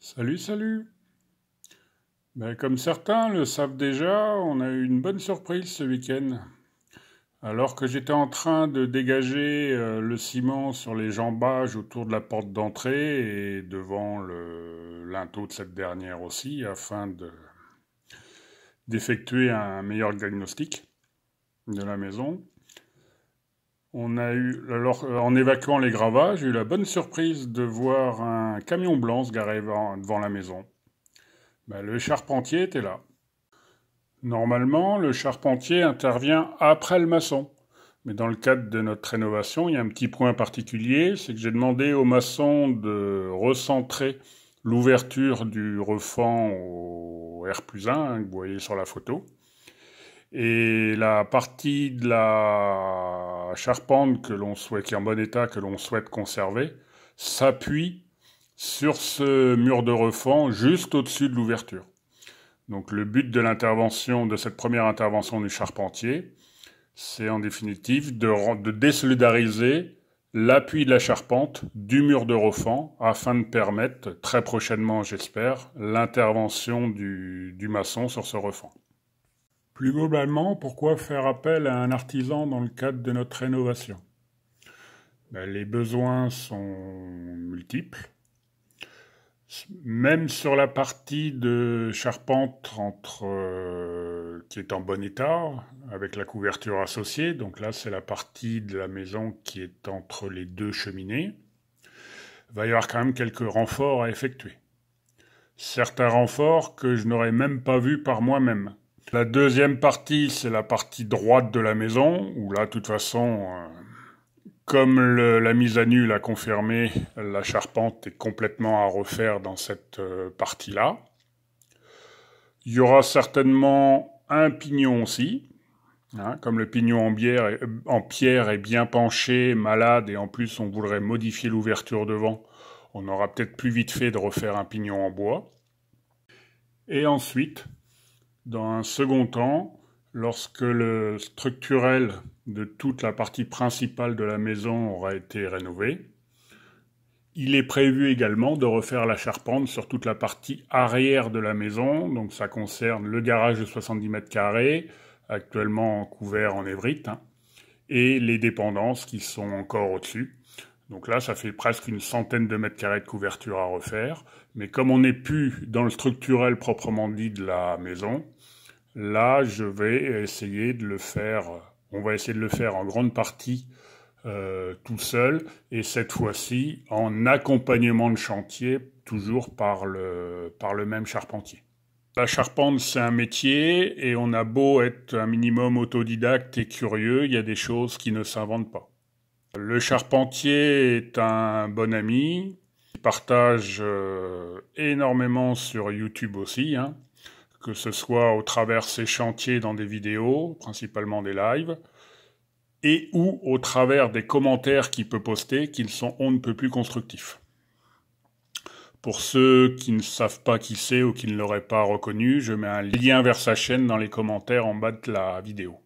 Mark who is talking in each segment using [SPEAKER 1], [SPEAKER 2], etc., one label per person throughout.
[SPEAKER 1] Salut, salut ben, Comme certains le savent déjà, on a eu une bonne surprise ce week-end. Alors que j'étais en train de dégager euh, le ciment sur les jambages autour de la porte d'entrée et devant le l'inteau de cette dernière aussi, afin d'effectuer un meilleur diagnostic de la maison, on a eu, alors, euh, en évacuant les gravats, j'ai eu la bonne surprise de voir un camion blanc se garer devant la maison. Ben, le charpentier était là. Normalement, le charpentier intervient après le maçon. Mais dans le cadre de notre rénovation, il y a un petit point particulier, c'est que j'ai demandé au maçon de recentrer l'ouverture du refend au R 1 hein, que vous voyez sur la photo. Et la partie de la charpente que l'on souhaite, qui est en bon état, que l'on souhaite conserver, s'appuie sur ce mur de refend juste au-dessus de l'ouverture. Donc le but de l'intervention, de cette première intervention du charpentier, c'est en définitive de, désolidariser l'appui de la charpente du mur de refend afin de permettre, très prochainement j'espère, l'intervention du, du maçon sur ce refend. Plus globalement, pourquoi faire appel à un artisan dans le cadre de notre rénovation ben, Les besoins sont multiples. Même sur la partie de charpente euh, qui est en bon état, avec la couverture associée, donc là c'est la partie de la maison qui est entre les deux cheminées, il va y avoir quand même quelques renforts à effectuer certains renforts que je n'aurais même pas vus par moi-même. La deuxième partie, c'est la partie droite de la maison, où là, de toute façon, euh, comme la mise à nu l'a confirmé, la charpente est complètement à refaire dans cette euh, partie-là. Il y aura certainement un pignon aussi, hein, comme le pignon en, en pierre est bien penché, malade, et en plus on voudrait modifier l'ouverture devant, on aura peut-être plus vite fait de refaire un pignon en bois. Et ensuite, dans un second temps, lorsque le structurel de toute la partie principale de la maison aura été rénové, il est prévu également de refaire la charpente sur toute la partie arrière de la maison, donc ça concerne le garage de 70 mètres carrés, actuellement couvert en évrite, hein, et les dépendances qui sont encore au-dessus. Donc là, ça fait presque une centaine de mètres carrés de couverture à refaire. Mais comme on n'est plus dans le structurel proprement dit de la maison, là, je vais essayer de le faire. On va essayer de le faire en grande partie euh, tout seul et cette fois-ci en accompagnement de chantier, toujours par le, par le même charpentier. La charpente, c'est un métier et on a beau être un minimum autodidacte et curieux, il y a des choses qui ne s'inventent pas. Le charpentier est un bon ami. Il partage euh, énormément sur YouTube aussi, hein. que ce soit au travers ses chantiers dans des vidéos, principalement des lives, et ou au travers des commentaires qu'il peut poster, qu'ils sont on ne peut plus constructifs. Pour ceux qui ne savent pas qui c'est ou qui ne l'auraient pas reconnu, je mets un lien vers sa chaîne dans les commentaires en bas de la vidéo.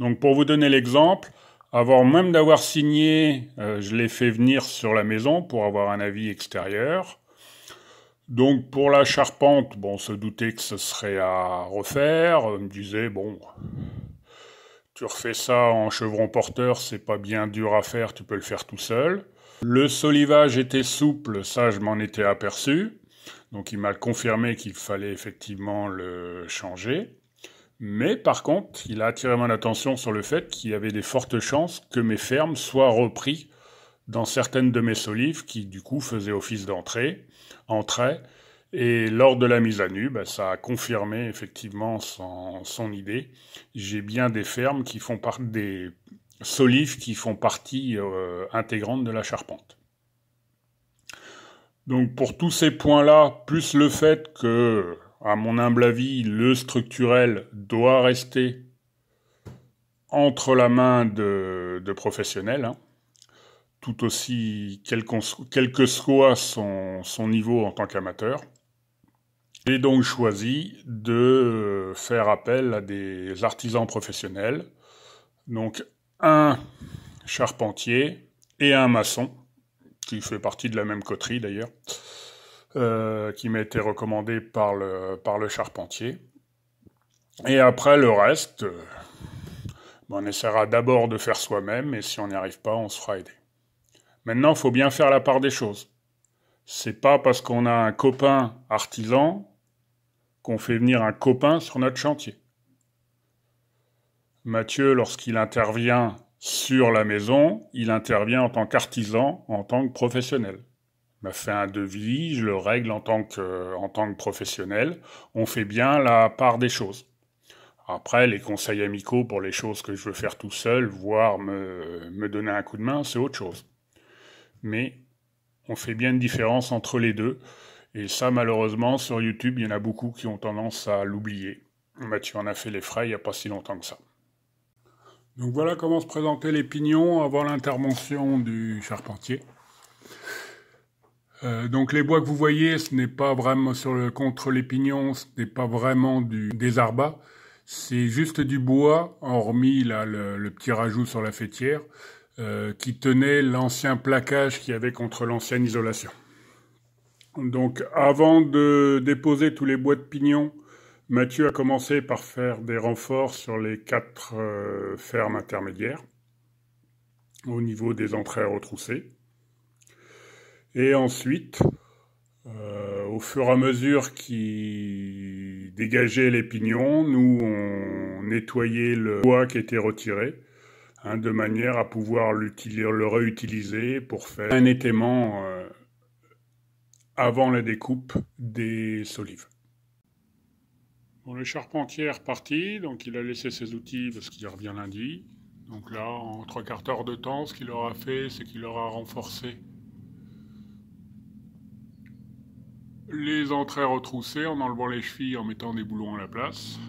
[SPEAKER 1] Donc pour vous donner l'exemple, avant même d'avoir signé, euh, je l'ai fait venir sur la maison pour avoir un avis extérieur. Donc pour la charpente, bon, se doutait que ce serait à refaire. me disait, bon, tu refais ça en chevron porteur, c'est pas bien dur à faire, tu peux le faire tout seul. Le solivage était souple, ça je m'en étais aperçu. Donc il m'a confirmé qu'il fallait effectivement le changer. Mais par contre, il a attiré mon attention sur le fait qu'il y avait des fortes chances que mes fermes soient reprises dans certaines de mes solives qui, du coup, faisaient office d'entrée, entraient, Et lors de la mise à nu, bah, ça a confirmé effectivement son, idée. J'ai bien des fermes qui font partie des solives qui font partie euh, intégrante de la charpente. Donc pour tous ces points-là, plus le fait que à mon humble avis, le structurel doit rester entre la main de, professionnels, hein. tout aussi, quel, que soit son niveau en tant qu'amateur. J'ai donc choisi de faire appel à des artisans professionnels, donc un charpentier et un maçon, qui fait partie de la même coterie d'ailleurs, euh, qui m'a été recommandé par le, par le charpentier. Et après, le reste, euh, ben, on essaiera d'abord de faire soi-même, et si on n'y arrive pas, on se fera aider. Maintenant, il faut bien faire la part des choses. C'est pas parce qu'on a un copain artisan qu'on fait venir un copain sur notre chantier. Mathieu, lorsqu'il intervient sur la maison, il intervient en tant qu'artisan, en tant que professionnel m'a fait un devis, je le règle en tant que, professionnel. On fait bien la part des choses. Après, les conseils amicaux pour les choses que je veux faire tout seul, voire me, me donner un coup de main, c'est autre chose. Mais on fait bien une différence entre les deux. Et ça, malheureusement, sur YouTube, il y en a beaucoup qui ont tendance à l'oublier. Mathieu en a fait les frais il n'y a pas si longtemps que ça. Donc voilà comment se présentaient les pignons avant l'intervention du charpentier. Euh, donc les bois que vous voyez, ce n'est pas vraiment sur le, contre les pignons, ce n'est pas vraiment du, des arbas, c'est juste du bois, hormis là, le, petit rajout sur la fêtière, euh, qui tenait l'ancien plaquage qu'il y avait contre l'ancienne isolation. Donc avant de déposer tous les bois de pignons, Mathieu a commencé par faire des renforts sur les quatre euh, fermes intermédiaires au niveau des entrées retroussées. Et ensuite, euh, au fur et à mesure qu'il dégageait les pignons, nous, on nettoyait le bois qui était retiré, hein, de manière à pouvoir le réutiliser pour faire un étaiement euh, avant la découpe des solives. le charpentier est parti, donc il a laissé ses outils parce qu'il revient lundi. Donc là, en trois quarts d'heure de temps, ce qu'il aura fait, c'est qu'il aura renforcé Les entrées retroussées en enlevant les chevilles, en mettant des boulons à la place.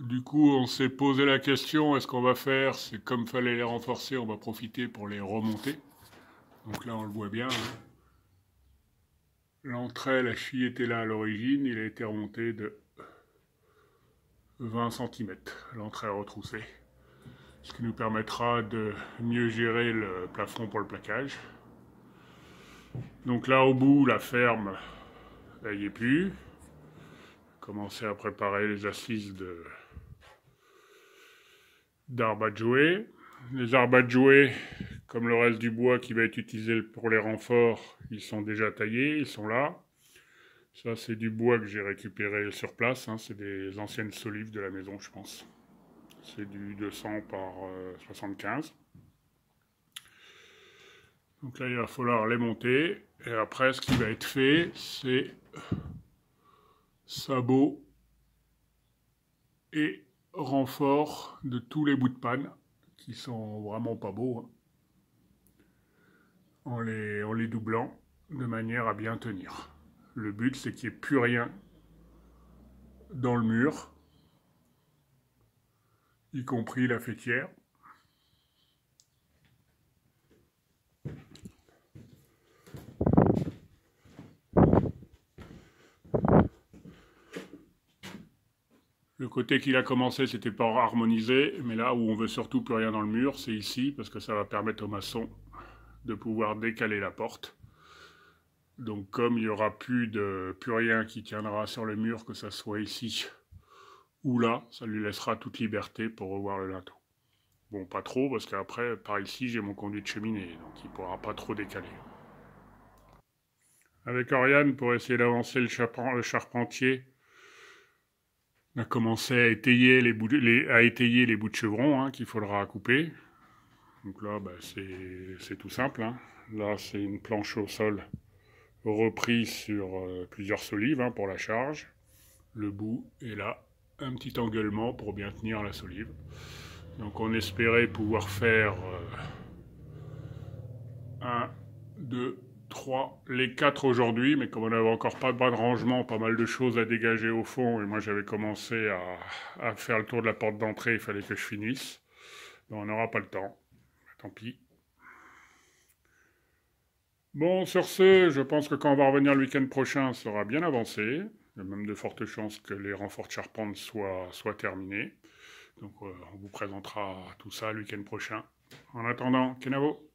[SPEAKER 1] Du coup, on s'est posé la question, est-ce qu'on va faire C'est comme fallait les renforcer, on va profiter pour les remonter. Donc là, on le voit bien. Hein. L'entrée, la cheville était là à l'origine, il a été remonté de 20 cm, l'entrée retroussée ce qui nous permettra de mieux gérer le plafond pour le plaquage. Donc là au bout, la ferme, elle est plus. Commencer à préparer les assises de d'arbres Les arbres de jouer, comme le reste du bois qui va être utilisé pour les renforts, ils sont déjà taillés, ils sont là. Ça, c'est du bois que j'ai récupéré sur place. Hein. c'est des anciennes solives de la maison, je pense. C'est du 200 par 75. Euh, Donc là, il va falloir les monter. Et après, ce qui va être fait, c'est sabots et renfort de tous les bouts de panne qui sont vraiment pas beaux hein, les, en les doublant de manière à bien tenir. Le but, c'est qu'il n'y ait plus rien dans le mur y compris la fêtière. Le côté qu'il a commencé, c'était pas harmonisé, mais là où on veut surtout plus rien dans le mur, c'est ici, parce que ça va permettre aux maçon de pouvoir décaler la porte. Donc comme il n'y aura plus, de, plus rien qui tiendra sur le mur, que ça soit ici ou là, ça lui laissera toute liberté pour revoir le linteau. Bon, pas trop, parce qu'après, par ici, j'ai mon conduit de cheminée, donc il pourra pas trop décaler. Avec Oriane, pour essayer d'avancer le, charpentier, on a commencé à étayer les bouts de, les, à les bouts de chevron hein, qu'il faudra couper. Donc là, bah, c'est tout simple. Hein. Là, c'est une planche au sol reprise sur euh, plusieurs solives hein, pour la charge. Le bout est là un petit engueulement pour bien tenir la solive. Donc on espérait pouvoir faire euh, Un, deux, trois, les quatre aujourd'hui, mais comme on n'avait encore pas, de rangement, pas mal de choses à dégager au fond, et moi j'avais commencé à, faire le tour de la porte d'entrée, il fallait que je finisse. Mais on n'aura pas le temps, bah, tant pis. Bon, sur ce, je pense que quand on va revenir le week-end prochain, ça bien avancé. Il y a même de fortes chances que les renforts de charpente soient, terminés. Donc euh, on vous présentera tout ça le week-end prochain. En attendant, Kenavo